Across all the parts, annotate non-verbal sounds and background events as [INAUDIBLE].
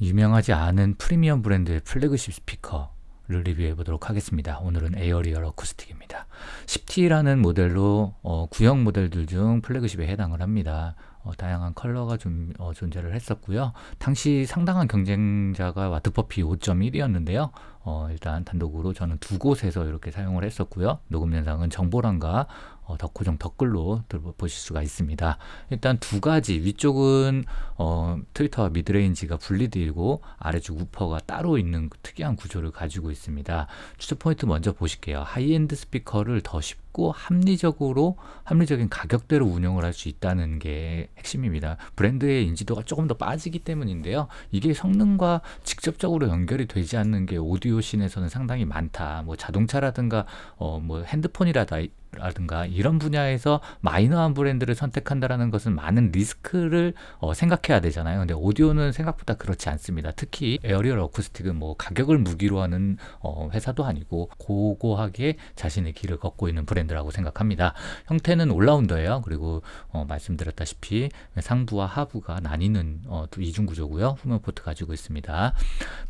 유명하지 않은 프리미엄 브랜드의 플래그십 스피커를 리뷰해 보도록 하겠습니다. 오늘은 에어리얼 어쿠스틱입니다. 10T라는 모델로 어, 구형 모델들 중 플래그십에 해당을 합니다. 어, 다양한 컬러가 좀, 어, 존재를 했었고요. 당시 상당한 경쟁자가 와트퍼피 5.1이었는데요. 어, 일단 단독으로 저는 두 곳에서 이렇게 사용을 했었고요. 녹음 영상은 정보란과 어, 덕호정 덧글로 보실 수가 있습니다. 일단 두 가지 위쪽은 어, 트위터와 미드레인지가 분리되고 아래쪽 우퍼가 따로 있는 특이한 구조를 가지고 있습니다. 추천 포인트 먼저 보실게요. 하이엔드 스피커를 더 쉽고 합리적으로 합리적인 가격대로 운영을 할 수 있다는 게 핵심입니다. 브랜드의 인지도가 조금 더 빠지기 때문인데요. 이게 성능과 직접적으로 연결이 되지 않는 게 오디오 이웃 시에서는 상당히 많다. 뭐 자동차라든가 어뭐 핸드폰이라다 라든가 이런 분야에서 마이너한 브랜드를 선택한다라는 것은 많은 리스크를 어, 생각해야 되잖아요. 근데 오디오는 생각보다 그렇지 않습니다. 특히 에어리얼 어쿠스틱은 뭐 가격을 무기로 하는 어, 회사도 아니고 고고하게 자신의 길을 걷고 있는 브랜드라고 생각합니다. 형태는 올라운더예요. 그리고 어, 말씀드렸다시피 상부와 하부가 나뉘는 어, 이중 구조고요. 후면포트 가지고 있습니다.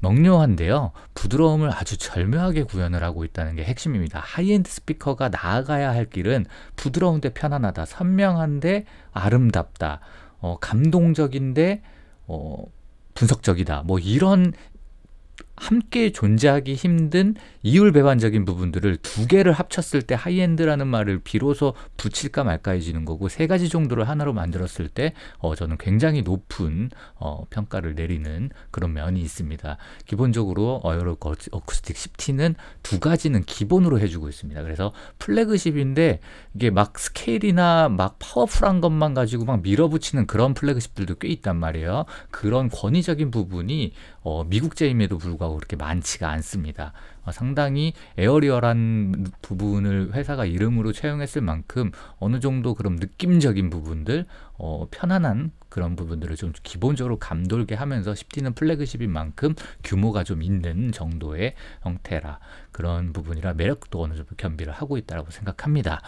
명료한데요. 부드러움을 아주 절묘하게 구현을 하고 있다는 게 핵심입니다. 하이엔드 스피커가 나아가야 해야 할 길은 부드러운데 편안하다, 선명한데 아름답다, 어, 감동적인데 어, 분석적이다. 뭐 이런 함께 존재하기 힘든 이율배반적인 부분들을 두 개를 합쳤을 때 하이엔드라는 말을 비로소 붙일까 말까해지는 거고 세 가지 정도를 하나로 만들었을 때 어, 저는 굉장히 높은 어, 평가를 내리는 그런 면이 있습니다. 기본적으로 어요로 어쿠스틱 10T는 두 가지는 기본으로 해주고 있습니다. 그래서 플래그십인데 이게 막 스케일이나 막 파워풀한 것만 가지고 막 밀어붙이는 그런 플래그십들도 꽤 있단 말이에요. 그런 권위적인 부분이 어, 미국제임에도 불구하고 경우가 어, 그렇게 많지가 않습니다. 어, 상당히 에어리얼한 부분을 회사가 이름으로 채용했을 만큼 어느 정도 그런 느낌적인 부분들, 어, 편안한 그런 부분들을 좀 기본적으로 감돌게 하면서 10D는 플래그십인 만큼 규모가 좀 있는 정도의 형태라 그런 부분이라 매력도 어느 정도 겸비를 하고 있다고 생각합니다.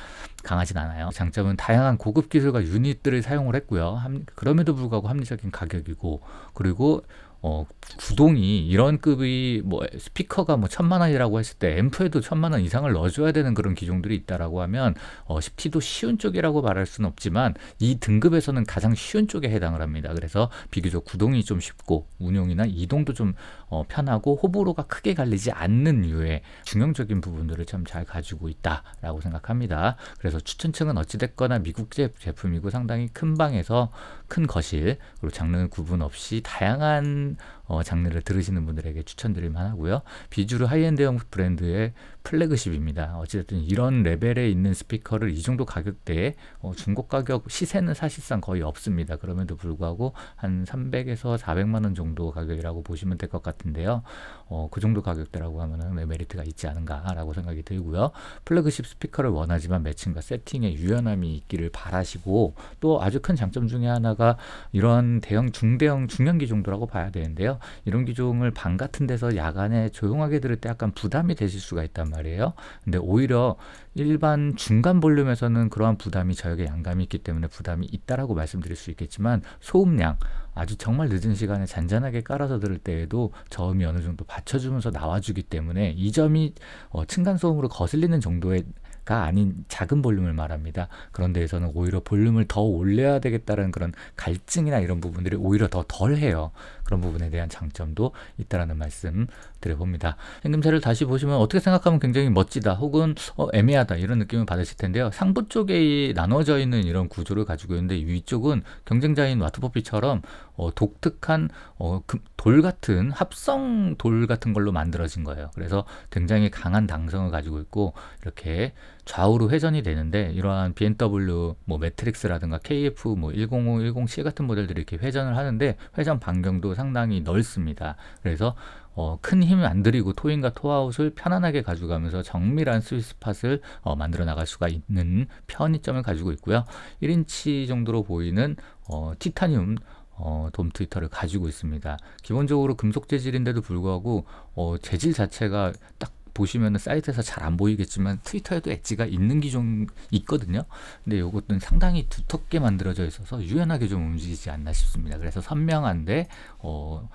강하진 않아요. 장점은 다양한 고급 기술과 유닛들을 사용을 했고요. 함, 그럼에도 불구하고 합리적인 가격이고 그리고 어, 구동이 이런 급이뭐 스피커가 뭐 천만 원이라고 했을 때 앰프에도 천만 원 이상을 넣어줘야 되는 그런 기종들이 있다라고 하면 어, 10T도 쉬운 쪽이라고 말할 수는 없지만 이 등급에서는 가장 쉬운 쪽에 해당을 합니다. 그래서 비교적 구동이 좀 쉽고 운용이나 이동도 좀 어, 편하고 호불호가 크게 갈리지 않는 유에 중형적인 부분들을 참 잘 가지고 있다라고 생각합니다. 그래서 추천층은 어찌됐거나 미국 제품이고 상당히 큰 방에서 큰 거실 그리고 장르 구분 없이 다양한 어, 장르를 들으시는 분들에게 추천드릴 만하고요. 비주류 하이엔드형 브랜드의 플래그십입니다. 어찌됐든 이런 레벨에 있는 스피커를 이 정도 가격대에 어, 중고 가격 시세는 사실상 거의 없습니다. 그럼에도 불구하고 한 300에서 400만 원 정도 가격이라고 보시면 될 것 같은데요. 어, 그 정도 가격대라고 하면 메리트가 있지 않은가라고 생각이 들고요. 플래그십 스피커를 원하지만 매칭과 세팅에 유연함이 있기를 바라시고 또 아주 큰 장점 중에 하나가 이런 대형 중대형 중형기 정도라고 봐야 돼요. 되는데요. 이런 기종을방 같은 데서 야간에 조용하게 들을 때 약간 부담이 되실 수가 있단 말이에요. 근데 오히려 일반 중간 볼륨에서는 그러한 부담이 저에게 양감이 있기 때문에 부담이 있다라고 말씀드릴 수 있겠지만 소음량 아주 정말 늦은 시간에 잔잔하게 깔아서 들을 때에도 저음이 어느 정도 받쳐주면서 나와주기 때문에 이 점이 어, 층간 소음으로 거슬리는 정도의 가 아닌 작은 볼륨을 말합니다. 그런 데에서는 오히려 볼륨을 더 올려야 되겠다는 그런 갈증이나 이런 부분들이 오히려 더 덜해요. 그런 부분에 대한 장점도 있다라는 말씀 드려봅니다. 생김새를 다시 보시면 어떻게 생각하면 굉장히 멋지다 혹은 어, 애매하다 이런 느낌을 받으실 텐데요. 상부 쪽에 나눠져 있는 이런 구조를 가지고 있는데 위쪽은 경쟁자인 와트퍼피처럼 어, 독특한 어, 금, 돌 같은 합성 돌 같은 걸로 만들어진 거예요. 그래서 굉장히 강한 당성을 가지고 있고 이렇게 좌우로 회전이 되는데 이러한 BMW 뭐 매트릭스라든가 KF 뭐 105, 107 같은 모델들이 이렇게 회전을 하는데 회전 반경도 상당히 넓습니다. 그래서 어, 큰힘을안 들이고 토인과 토아웃을 편안하게 가져가면서 정밀한 스위스 팟을 어, 만들어 나갈 수가 있는 편의점을 가지고 있고요. 1인치 정도로 보이는 어, 티타늄 어, 돔 트위터를 가지고 있습니다. 기본적으로 금속 재질인데도 불구하고 어, 재질 자체가 딱 보시면 사이트에서 잘 안 보이겠지만 트위터에도 엣지가 있는 기종 있거든요. 근데 이것도 상당히 두텁게 만들어져 있어서 유연하게 좀 움직이지 않나 싶습니다. 그래서 선명한데 어,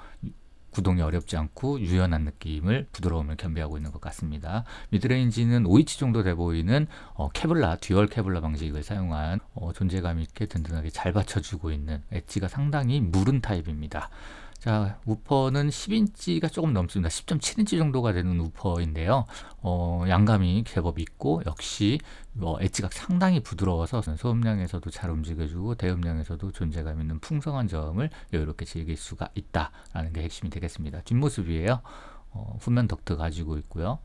구동이 어렵지 않고 유연한 느낌을 부드러움을 겸비하고 있는 것 같습니다. 미드레인지는 5인치 정도 돼 보이는 어, 케블라 듀얼 케블라 방식을 사용한 어, 존재감 있게 든든하게 잘 받쳐주고 있는 엣지가 상당히 무른 타입입니다. 자, 우퍼는 10인치가 조금 넘습니다. 10.7인치 정도가 되는 우퍼인데요. 어, 양감이 제법 있고 역시 어, 뭐 엣지가 상당히 부드러워서 소음량에서도 잘 움직여주고 대음량에서도 존재감 있는 풍성한 점을 이렇게 즐길 수가 있다라는 게 핵심이 되겠습니다. 뒷모습이에요. 어, 후면 덕트 가지고 있고요.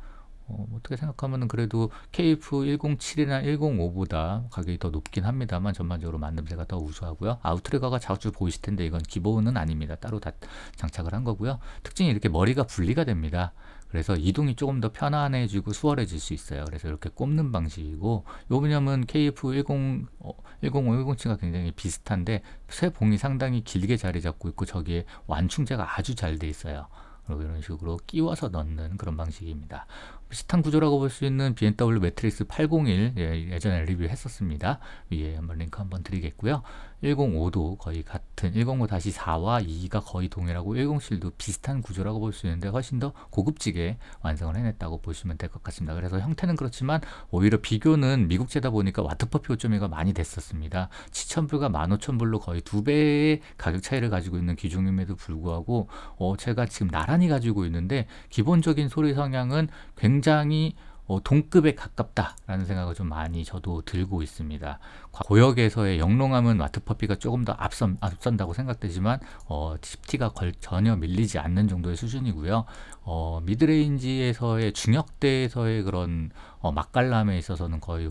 어, 어떻게 생각하면 그래도 KF107이나 105보다 가격이 더 높긴 합니다만 전반적으로 만듦새가 더 우수하고요. 아웃트리거가 자주 보이실 텐데 이건 기본은 아닙니다. 따로 다 장착을 한 거고요. 특징이 이렇게 머리가 분리가 됩니다. 그래서 이동이 조금 더 편안해지고 수월해질 수 있어요. 그래서 이렇게 꼽는 방식이고 요 왜냐면 KF10 어, 105, 107과 굉장히 비슷한데 쇠 봉이 상당히 길게 자리 잡고 있고 저기에 완충제가 아주 잘 돼 있어요. 뭐 이런 식으로 끼워서 넣는 그런 방식입니다. 비슷한 구조라고 볼 수 있는 BMW 매트릭스 801 예, 전에 리뷰했었습니다. 위에 한번 링크 한번 드리겠고요. 105도 거의 같은 105-4와 2가 거의 동일하고 107도 비슷한 구조라고 볼 수 있는데 훨씬 더 고급지게 완성을 해냈다고 보시면 될 것 같습니다. 그래서 형태는 그렇지만 오히려 비교는 미국제다 보니까 와트퍼피 오점이가 많이 됐었습니다. 7,000불과 15,000불로 거의 두 배의 가격 차이를 가지고 있는 기종임에도 불구하고 어, 제가 지금 나란 많이 가지고 있는데 기본적인 소리 성향은 굉장히 어, 동급에 가깝다라는 생각을 좀 많이 저도 들고 있습니다. 고역에서의 영롱함은 와트퍼피가 조금 더 앞선, 앞선다고 생각되지만 어, TCT가 전혀 밀리지 않는 정도의 수준이고요. 어, 미드레인지에서의 중역대에서의 그런 어, 맛깔남에 있어서는 거의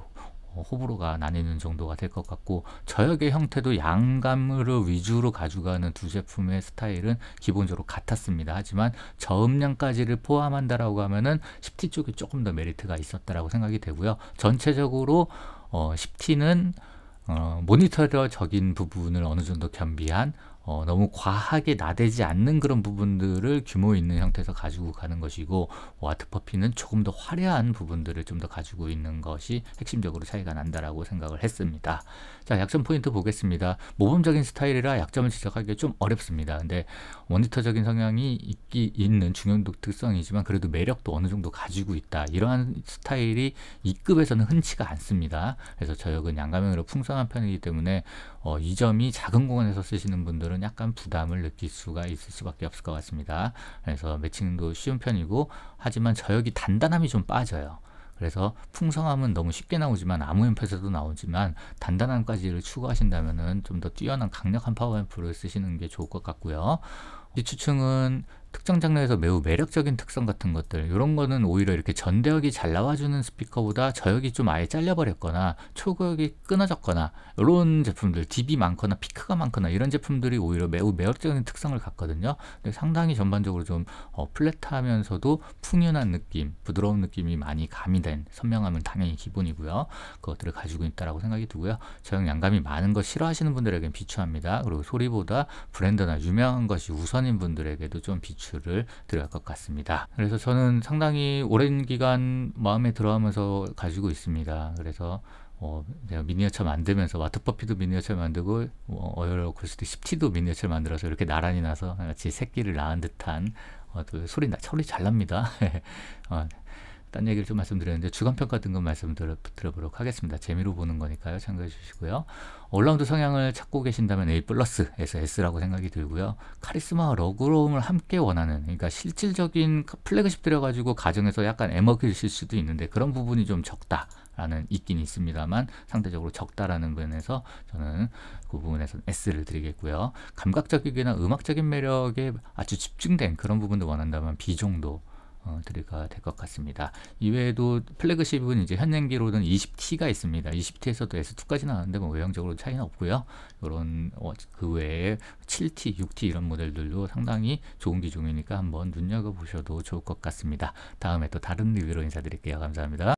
어, 호불호가 나뉘는 정도가 될 것 같고 저역의 형태도 양감으로 위주로 가져가는 두 제품의 스타일은 기본적으로 같았습니다. 하지만 저음량까지를 포함한다라고 하면은 10T 쪽이 조금 더 메리트가 있었다라고 생각이 되고요. 전체적으로 어, 10T는 어, 모니터적인 부분을 어느 정도 겸비한 어, 너무 과하게 나대지 않는 그런 부분들을 규모 있는 형태에서 가지고 가는 것이고 와트퍼피는 조금 더 화려한 부분들을 좀 더 가지고 있는 것이 핵심적으로 차이가 난다라고 생각을 했습니다. 자 약점 포인트 보겠습니다. 모범적인 스타일이라 약점을 지적하기가 좀 어렵습니다. 근데 원디터적인 성향이 있기 있는 중형독 특성이지만 그래도 매력도 어느 정도 가지고 있다. 이러한 스타일이 이급에서는 흔치가 않습니다. 그래서 저역은 양가명으로 풍성한 편이기 때문에 어, 이 점이 작은 공간에서 쓰시는 분들은 경우는 약간 부담을 느낄 수가 있을 수밖에 없을 것 같습니다. 그래서 매칭도 쉬운 편이고 하지만 저역이 단단함이 좀 빠져요. 그래서 풍성함은 너무 쉽게 나오지만 아무 연패에서도 나오지만 단단함까지를 추구하신다면좀 더 뛰어난 강력한 파워앰프를 쓰시는 게 좋을 것 같고요. 지추층은 특정 장르에서 매우 매력적인 특성 같은 것들 이런 거는 오히려 이렇게 전대역이 잘 나와주는 스피커보다 저역이 좀 아예 잘려버렸거나 초고역이 끊어졌거나 이런 제품들 딥이 많거나 피크가 많거나 이런 제품들이 오히려 매우 매력적인 특성을 갖거든요 근데 상당히 전반적으로 좀 어, 플랫하면서도 풍요한 느낌 부드러운 느낌이 많이 가미된 선명함은 당연히 기본이고요 그것들을 가지고 있다라고 생각이 들고요 저역 양감이 많은 거 싫어하시는 분들에게는 비추합니다 그리고 소리보다 브랜드나 유명한 것이 우선인 분들에게도 좀 비추 지출을 들어갈 것 같습니다. 그래서 저는 상당히 오랜 기간 마음에 들어하면서 가지고 있습니다. 그래서 어, 내가 미니어처 만들면서 와트퍼피도 미니어처 만들고 어, 어여러 코스트 1 0도 미니어처 만들어서 이렇게 나란히 나서 같이 새끼를 낳은 듯한 어, 또 소리 나 소리 잘 납니다. [LAUGHS] 어, 딴 얘기를 좀 말씀드렸는데 주간평가 등급 말씀 들어, 보도록 하겠습니다. 재미로 보는 거니까요. 참고해 주시고요. 올라운드 성향을 찾고 계신다면 A 플러스에서 S라고 생각이 들고요. 카리스마와 러그로움을 함께 원하는 그러니까 실질적인 플래그십 들여가지고 가정에서 약간 애먹이실 수도 있는데 그런 부분이 좀 적다. 라는 있긴 있습니다만 상대적으로 적다라는 면에서 저는 그 부분에서 S를 드리겠고요. 감각적이거나 음악적인 매력에 아주 집중된 그런 부분도 원한다면 B 정도 드릴까 어, 될것 같습니다. 이외에도 플래그십은 이제 현행기로는 20T가 있습니다. 20T에서도 S2까지 나왔는데 뭐 외형적으로 차이는 없고요. 이런 어, 그 외에 7T, 6T 이런 모델들도 상당히 좋은 기종이니까 한번 눈여겨보셔도 좋을 것 같습니다. 다음에 또 다른 리뷰로 인사드릴게요. 감사합니다.